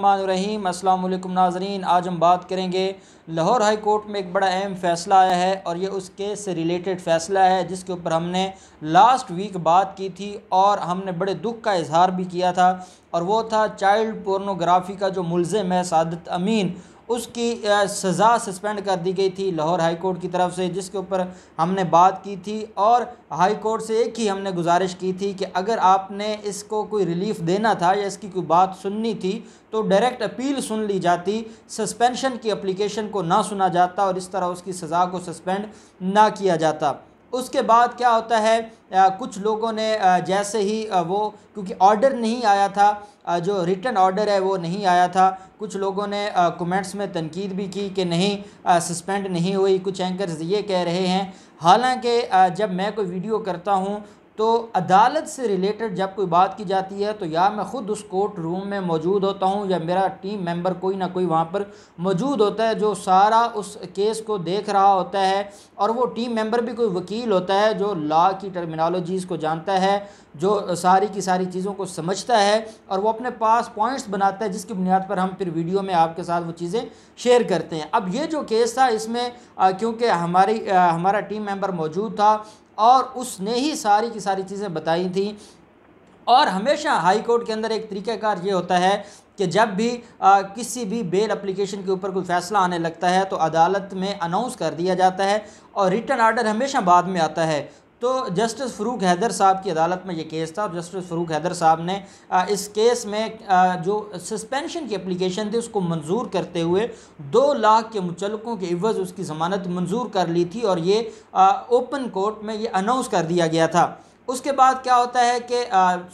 रहीम अस्सलाम नाजरीन आज हम बात करेंगे लाहौर हाई कोर्ट में एक बड़ा अहम फ़ैसला आया है और ये उस केस से रिलेटेड फ़ैसला है जिसके ऊपर हमने लास्ट वीक बात की थी और हमने बड़े दुख का इजहार भी किया था और वो था चाइल्ड पोर्नोग्राफी का जो मुलम है सादत अमीन उसकी सज़ा सस्पेंड कर दी गई थी लाहौर हाई कोर्ट की तरफ से जिसके ऊपर हमने बात की थी और हाई कोर्ट से एक ही हमने गुजारिश की थी कि अगर आपने इसको कोई रिलीफ देना था या इसकी कोई बात सुननी थी तो डायरेक्ट अपील सुन ली जाती सस्पेंशन की अप्लीकेशन को ना सुना जाता और इस तरह उसकी सज़ा को सस्पेंड ना किया जाता उसके बाद क्या होता है आ, कुछ लोगों ने आ, जैसे ही आ, वो क्योंकि ऑर्डर नहीं आया था जो रिटर्न ऑर्डर है वो नहीं आया था कुछ लोगों ने कमेंट्स में तनकीद भी की कि नहीं सस्पेंड नहीं हुई कुछ एंकर्स ये कह रहे हैं हालांकि जब मैं कोई वीडियो करता हूँ तो अदालत से रिलेटेड जब कोई बात की जाती है तो या मैं ख़ुद उस कोर्ट रूम में मौजूद होता हूँ या मेरा टीम मेंबर कोई ना कोई वहाँ पर मौजूद होता है जो सारा उस केस को देख रहा होता है और वो टीम मेंबर भी कोई वकील होता है जो लॉ की टर्मिनोलॉजीज़ को जानता है जो सारी की सारी चीज़ों को समझता है और वो अपने पास पॉइंट्स बनाता है जिसकी बुनियाद पर हम फिर वीडियो में आपके साथ वो चीज़ें शेयर करते हैं अब ये जो केस था इसमें क्योंकि हमारी आ, हमारा टीम मेंबर मौजूद था और उसने ही सारी की सारी चीज़ें बताई थी और हमेशा हाई कोर्ट के अंदर एक तरीक़ाकार ये होता है कि जब भी आ, किसी भी बेल एप्लीकेशन के ऊपर कोई फ़ैसला आने लगता है तो अदालत में अनाउंस कर दिया जाता है और रिटर्न आर्डर हमेशा बाद में आता है तो जस्टिस फ़रूक हैदर साहब की अदालत में ये केस था और जस्टिस फ़रूक हैदर साहब ने इस केस में जो सस्पेंशन की एप्लीकेशन थी उसको मंजूर करते हुए दो लाख के मुचलकों के इवज़ उसकी ज़मानत मंजूर कर ली थी और ये ओपन कोर्ट में ये अनाउंस कर दिया गया था उसके बाद क्या होता है कि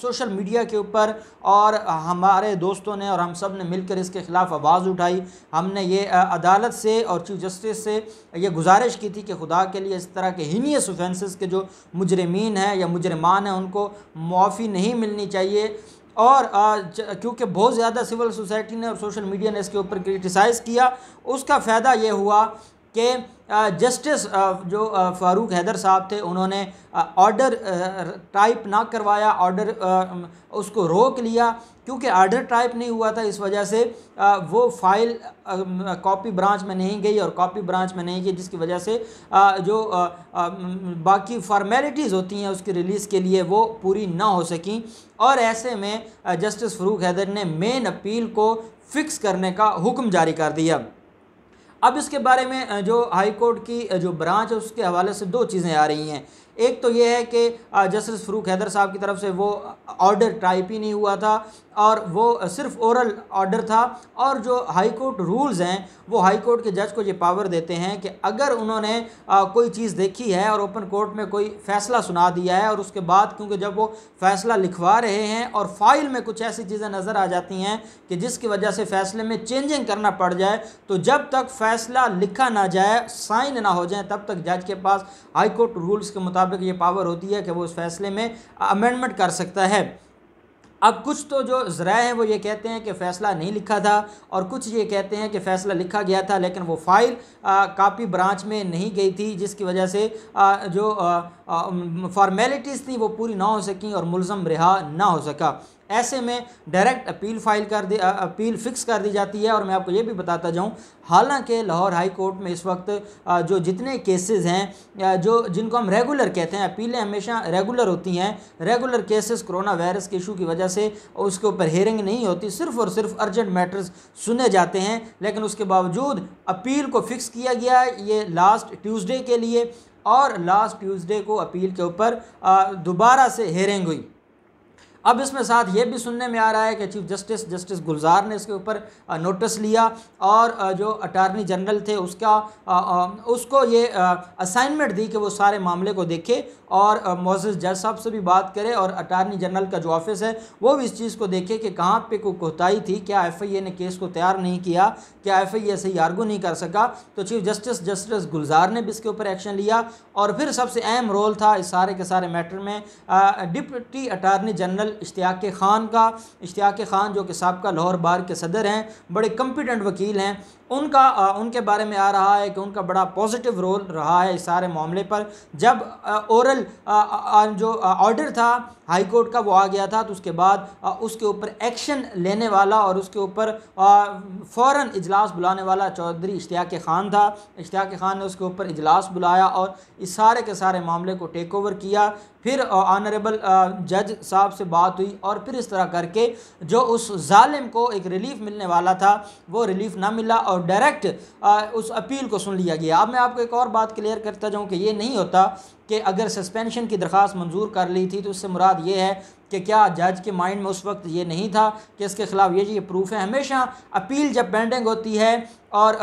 सोशल मीडिया के ऊपर और हमारे दोस्तों ने और हम सब ने मिलकर इसके ख़िलाफ़ आवाज़ उठाई हमने ये आ, अदालत से और चीफ जस्टिस से ये गुजारिश की थी कि खुदा के लिए इस तरह के हीनियस ऑफेंसेस के जो मुजरमीन हैं या मुजरमान हैं उनको मुआफ़ी नहीं मिलनी चाहिए और क्योंकि बहुत ज़्यादा सिविल सोसाइटी ने और सोशल मीडिया ने इसके ऊपर क्रिटिसाइज़ किया उसका फ़ायदा ये हुआ कि जस्टिस जो फारूक हैदर साहब थे उन्होंने ऑर्डर टाइप ना करवाया ऑर्डर उसको रोक लिया क्योंकि आर्डर टाइप नहीं हुआ था इस वजह से वो फाइल कॉपी ब्रांच में नहीं गई और कॉपी ब्रांच में नहीं गई जिसकी वजह से जो बाकी फॉर्मेलिटीज़ होती हैं उसकी रिलीज़ के लिए वो पूरी ना हो सकें और ऐसे में जस्टिस फरूक हैदर ने मेन अपील को फ़िक्स करने का हुक्म जारी कर दिया अब इसके बारे में जो हाई कोर्ट की जो ब्रांच है उसके हवाले से दो चीज़ें आ रही हैं एक तो ये है कि जस्टिस फ़रूक हैदर साहब की तरफ से वो ऑर्डर टाइप ही नहीं हुआ था और वो सिर्फ ओरल ऑर्डर था और जो हाई कोर्ट रूल्स हैं वो हाई कोर्ट के जज को ये पावर देते हैं कि अगर उन्होंने कोई चीज़ देखी है और ओपन कोर्ट में कोई फ़ैसला सुना दिया है और उसके बाद क्योंकि जब वो फ़ैसला लिखवा रहे हैं और फाइल में कुछ ऐसी चीज़ें नज़र आ जाती हैं कि जिसकी वजह से फ़ैसले में चेंजिंग करना पड़ जाए तो जब तक फ़ैसला लिखा ना जाए साइन ना हो जाए तब तक जज के पास हाई कोर्ट रूल्स के मुताबिक मुताबिक ये पावर होती है कि वो उस फैसले में अमेंडमेंट कर सकता है अब कुछ तो जो ज़रा हैं वो ये कहते हैं कि फ़ैसला नहीं लिखा था और कुछ ये कहते हैं कि फ़ैसला लिखा गया था लेकिन वो फ़ाइल कापी ब्रांच में नहीं गई थी जिसकी वजह से आ, जो फॉर्मेलिटीज़ थी वो पूरी ना हो सकी और मुलम रिहा ना हो सका ऐसे में डायरेक्ट अपील फाइल कर दी अपील फिक्स कर दी जाती है और मैं आपको ये भी बताता जाऊँ हालांकि लाहौर हाई कोर्ट में इस वक्त जो जितने केसेस हैं जो जिनको हम रेगुलर कहते हैं अपीलें हमेशा रेगुलर होती हैं रेगुलर केसेस कोरोना वायरस के इशू की वजह से उसके ऊपर हेयरिंग नहीं होती सिर्फ और सिर्फ अर्जेंट मैटर्स सुने जाते हैं लेकिन उसके बावजूद अपील को फिक्स किया गया ये लास्ट ट्यूज़डे के लिए और लास्ट ट्यूज़डे को अपील के ऊपर दोबारा से हेयरिंग हुई अब इसमें साथ ये भी सुनने में आ रहा है कि चीफ जस्टिस जस्टिस गुलजार ने इसके ऊपर नोटिस लिया और जो अटारनी जनरल थे उसका उसको ये असाइनमेंट दी कि वो सारे मामले को देखे और मोजिस जज साहब से भी बात करे और अटारनी जनरल का जो ऑफिस है वो भी इस चीज़ को देखे कि कहाँ पर कोई कोताही थी क्या एफ ने केस को तैयार नहीं किया क्या एफ आई सही आर्गू नहीं कर सका तो चीफ जस्टिस जस्टिस गुलजार ने भी इसके ऊपर एक्शन लिया और फिर सबसे अहम रोल था इस सारे के सारे मैटर में deputy attorney general Ishtiaq Khan का इश्तियाक ख़ान जो कि सबका लाहौर बार के सदर हैं बड़े कम्पिटेंट वकील हैं उनका आ, उनके बारे में आ रहा है कि उनका बड़ा पॉजिटिव रोल रहा है इस सारे मामले पर जब ओरल जो ऑर्डर था हाई कोर्ट का वो आ गया था तो उसके बाद उसके ऊपर एक्शन लेने वाला और उसके ऊपर फ़ौर इजलास बुलाने वाला चौधरी इश्तियाक ख़ान था इश्तियाक ख़ान ने उसके ऊपर इजलास बुलाया और इस सारे के सारे मामले को टेक ओवर किया फिर ऑनरेबल जज साहब से बात हुई और फिर इस तरह करके जो उस जालिम को एक रिलीफ मिलने वाला था वो रिलीफ ना मिला और डायरेक्ट उस अपील को सुन लिया गया अब मैं आपको एक और बात क्लियर करता जाऊँ कि ये नहीं होता कि अगर सस्पेंशन की दरख्वास मंजूर कर ली थी तो उससे मुराद ये है कि क्या जज के माइंड में उस वक्त ये नहीं था कि इसके ख़िलाफ़ ये ये प्रूफ है हमेशा अपील जब पेंडिंग होती है और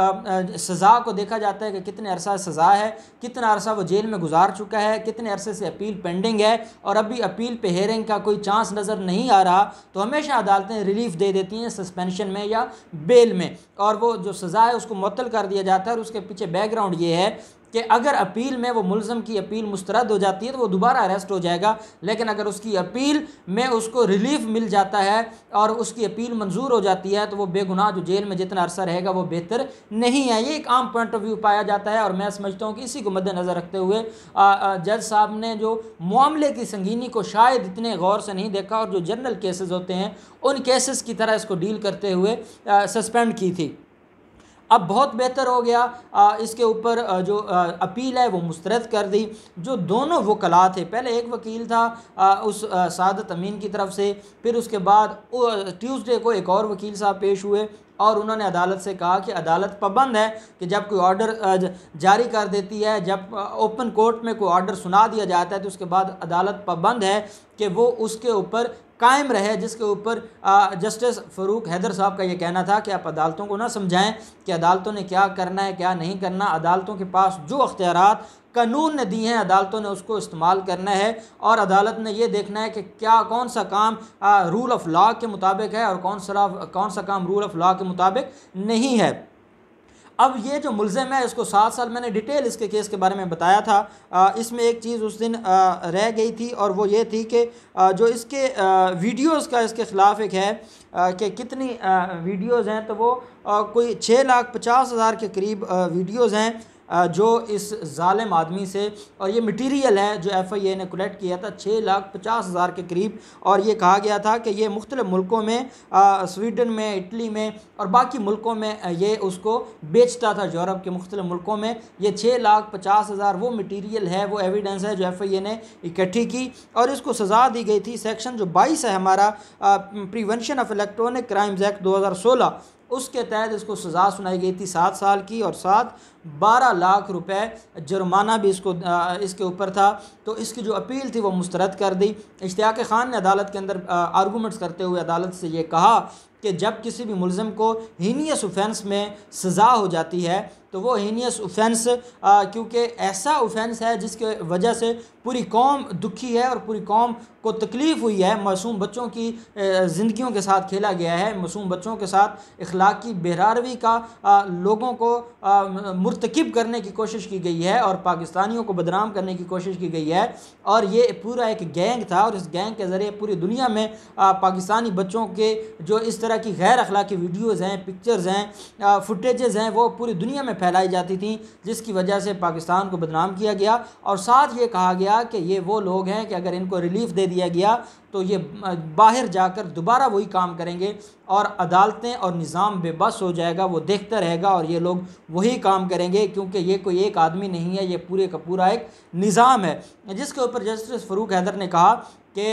सज़ा को देखा जाता है कि कितने अरसा सज़ा है कितना अरसा वो जेल में गुजार चुका है कितने अरसे से अपील पेंडिंग है और अभी अपील पे हेयरिंग का कोई चांस नज़र नहीं आ रहा तो हमेशा अदालतें रिलीफ दे देती हैं सस्पेंशन में या बेल में और वो जो सज़ा है उसको मअतल कर दिया जाता है और उसके पीछे बैकग्राउंड ये है कि अगर अपील में वो मुलम की अपील मुस्तरद हो जाती है तो वो दोबारा अरेस्ट हो जाएगा लेकिन अगर उसकी अपील में उसको रिलीफ मिल जाता है और उसकी अपील मंजूर हो जाती है तो वो बेगुनाह जो जेल में जितना अरसा रहेगा वो बेहतर नहीं है ये एक आम पॉइंट ऑफ व्यू पाया जाता है और मैं समझता हूँ कि इसी को मद्देनज़र रखते हुए जज साहब ने जो मामले की संगीनी को शायद इतने गौर से नहीं देखा और जो जनरल केसेज होते हैं उन केसेस की तरह इसको डील करते हुए सस्पेंड की थी अब बहुत बेहतर हो गया आ, इसके ऊपर जो आ, अपील है वो मुस्तरद कर दी जो दोनों वकला थे पहले एक वकील था आ, उस सदत अमीन की तरफ से फिर उसके बाद ट्यूसडे को एक और वकील साहब पेश हुए और उन्होंने अदालत से कहा कि अदालत पाबंद है कि जब कोई ऑर्डर जारी कर देती है जब ओपन कोर्ट में कोई ऑर्डर सुना दिया जाता है तो उसके बाद अदालत पाबंद है कि वो उसके ऊपर कायम रहे जिसके ऊपर जस्टिस फ़रूक हैदर साहब का ये कहना था कि आप अदालतों को ना समझाएं कि अदालतों ने क्या करना है क्या नहीं करना अदालतों के पास जो अख्तियार कानून ने दी हैं अदालतों ने उसको इस्तेमाल करना है और अदालत ने यह देखना है कि क्या कौन सा काम आ, रूल ऑफ़ लॉ के मुताबिक है और कौन सा कौन सा काम रूल ऑफ़ लॉ के मुताबिक नहीं है अब ये जो मुलज़म है इसको सात साल मैंने डिटेल इसके केस के बारे में बताया था इसमें एक चीज़ उस दिन रह गई थी और वो ये थी कि जो इसके वीडियोस का इसके ख़िलाफ़ एक है कि कितनी वीडियोस हैं तो वो कोई छः लाख पचास हज़ार के करीब वीडियोस हैं जो इस ालम आदमी से और ये मटीरियल है जो एफ़ आई ए ने कलेक्ट किया था छः लाख पचास हज़ार के करीब और ये कहा गया था कि ये मुख्तल मुल्कों में स्वीडन में इटली में और बाकी मुल्कों में ये उसको बेचता था यूरोप के मुख्तल मुल्कों में ये छः लाख पचास हज़ार वो मटीरियल है वो एविडेंस है जो एफ़ आई ए ने इकट्ठी की और इसको सज़ा दी गई थी सेक्शन जो बाईस है हमारा prevention of electronic crimes act दो हज़ार सोलह उसके तहत इसको सज़ा सुनाई गई थी सात साल की और साथ बारह लाख रुपए जुर्माना भी इसको आ, इसके ऊपर था तो इसकी जो अपील थी वो मुस्तरद कर दी इश्तिया ख़ान ने अदालत के अंदर आर्गूमेंट्स करते हुए अदालत से ये कहा कि जब किसी भी मुलम को हीनियस ऑफेंस में सज़ा हो जाती है तो वो हीनियस ऑफेंस क्योंकि ऐसा ऑफेंस है जिसके वजह से पूरी कौम दुखी है और पूरी कौम को तकलीफ़ हुई है मासूम बच्चों की ज़िंदगियों के साथ खेला गया है मासूम बच्चों के साथ इखलाक की बेरारवी का आ, लोगों को मरतकब करने की कोशिश की गई है और पाकिस्तानियों को बदनाम करने की कोशिश की गई है और ये पूरा एक गैंग था और इस गैंग के ज़रिए पूरी दुनिया में आ, पाकिस्तानी बच्चों के जो इस तरह की गैर अखलाकी वीडियोज़ हैं पिक्चर्स हैं फुटेज़ हैं वो पूरी दुनिया में फैलाई जाती थी जिसकी वजह से पाकिस्तान को बदनाम किया गया और साथ ये कहा गया कि ये वो लोग हैं कि अगर इनको रिलीफ दे दिया गया तो ये बाहर जाकर दोबारा वही काम करेंगे और अदालतें और निज़ाम बेबस हो जाएगा वो देखता रहेगा और ये लोग वही काम करेंगे क्योंकि ये कोई एक आदमी नहीं है ये पूरे का पूरा एक निज़ाम है जिसके ऊपर जस्टिस फ़रूक हैदर ने कहा कि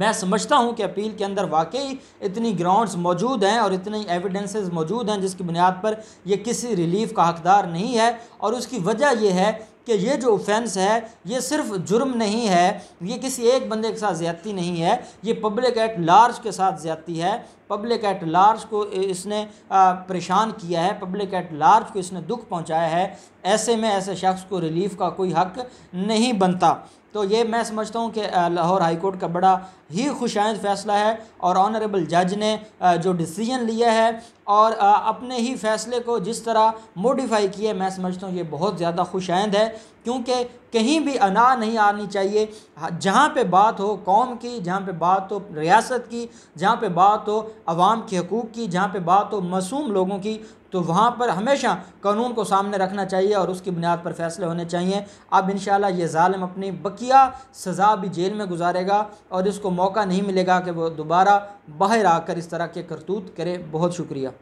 मैं समझता हूँ कि अपील के अंदर वाकई इतनी ग्राउंड्स मौजूद हैं और इतनी एविडेंसेस मौजूद हैं जिसकी बुनियाद पर यह किसी रिलीफ का हकदार नहीं है और उसकी वजह यह है कि ये जो ऑफेंस है ये सिर्फ जुर्म नहीं है ये किसी एक बंदे के साथ ज़्यादती नहीं है ये पब्लिक एट लार्ज के साथ ज़्यादती है पब्लिक एट लार्ज को इसने परेशान किया है पब्लिक एट लार्ज को इसने दुख पहुंचाया है ऐसे में ऐसे शख्स को रिलीफ़ का कोई हक नहीं बनता तो ये मैं समझता हूँ कि लाहौर हाई कोर्ट का बड़ा ही खुशाइंद फैसला है और ऑनरेबल जज ने जो डिसीजन लिया है और अपने ही फैसले को जिस तरह मोडिफाई किए मैं समझता हूँ ये बहुत ज़्यादा खुश है क्योंकि कहीं भी अना नहीं आनी चाहिए हाँ, जहाँ पे बात हो कौम की जहाँ पे बात हो रियासत की जहाँ पे बात हो अवाम के हकूक़ की जहाँ पे बात हो मासूम लोगों की तो वहाँ पर हमेशा कानून को सामने रखना चाहिए और उसकी बुनियाद पर फैसले होने चाहिए अब इन ये ालम अपनी बकिया सज़ा भी जेल में गुजारेगा और इसको मौका नहीं मिलेगा कि वह दोबारा बाहर आकर इस तरह के करतूत करे बहुत शुक्रिया